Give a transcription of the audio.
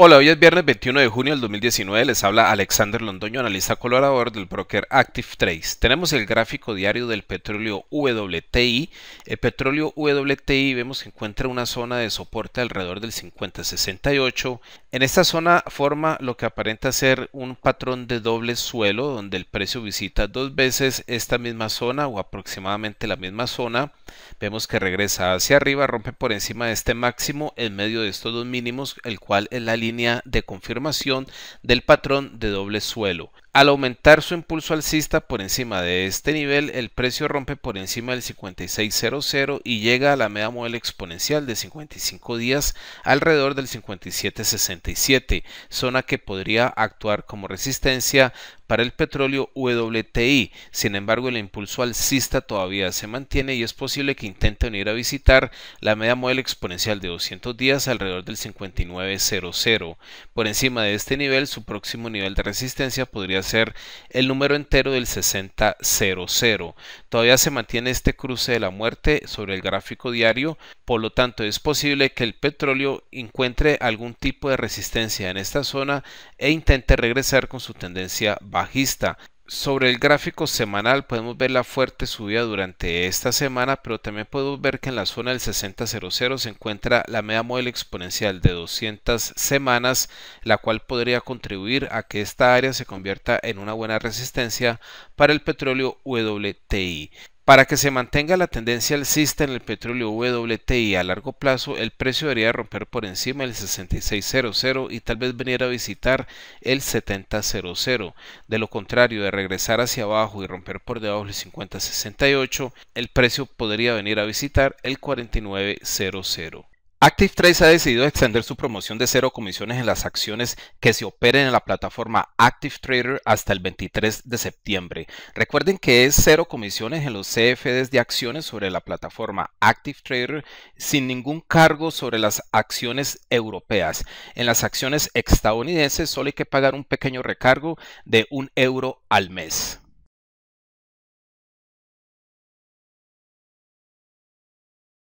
Hola, hoy es viernes 21 de junio del 2019. Les habla Alexander Londoño, analista colaborador del broker Active Tenemos el gráfico diario del petróleo WTI. El petróleo WTI vemos que encuentra una zona de soporte alrededor del 50-68. En esta zona forma lo que aparenta ser un patrón de doble suelo, donde el precio visita dos veces esta misma zona o aproximadamente la misma zona. Vemos que regresa hacia arriba, rompe por encima de este máximo en medio de estos dos mínimos, el cual es la línea línea de confirmación del patrón de doble suelo. Al aumentar su impulso alcista por encima de este nivel, el precio rompe por encima del 5600 y llega a la media móvil exponencial de 55 días alrededor del 5767, zona que podría actuar como resistencia para el petróleo WTI. Sin embargo, el impulso alcista todavía se mantiene y es posible que intente venir a visitar la media móvil exponencial de 200 días alrededor del 5900. Por encima de este nivel, su próximo nivel de resistencia podría ser ser el número entero del 6000. Todavía se mantiene este cruce de la muerte sobre el gráfico diario, por lo tanto es posible que el petróleo encuentre algún tipo de resistencia en esta zona e intente regresar con su tendencia bajista sobre el gráfico semanal podemos ver la fuerte subida durante esta semana, pero también podemos ver que en la zona del 60.00 se encuentra la media móvil exponencial de 200 semanas, la cual podría contribuir a que esta área se convierta en una buena resistencia para el petróleo WTI. Para que se mantenga la tendencia alcista en el petróleo WTI a largo plazo, el precio debería romper por encima del 6600 y tal vez venir a visitar el 7000. De lo contrario, de regresar hacia abajo y romper por debajo del 5068, el precio podría venir a visitar el 4900. ActiveTrace ha decidido extender su promoción de cero comisiones en las acciones que se operen en la plataforma ActiveTrader hasta el 23 de septiembre. Recuerden que es cero comisiones en los CFDs de acciones sobre la plataforma ActiveTrader sin ningún cargo sobre las acciones europeas. En las acciones estadounidenses solo hay que pagar un pequeño recargo de un euro al mes.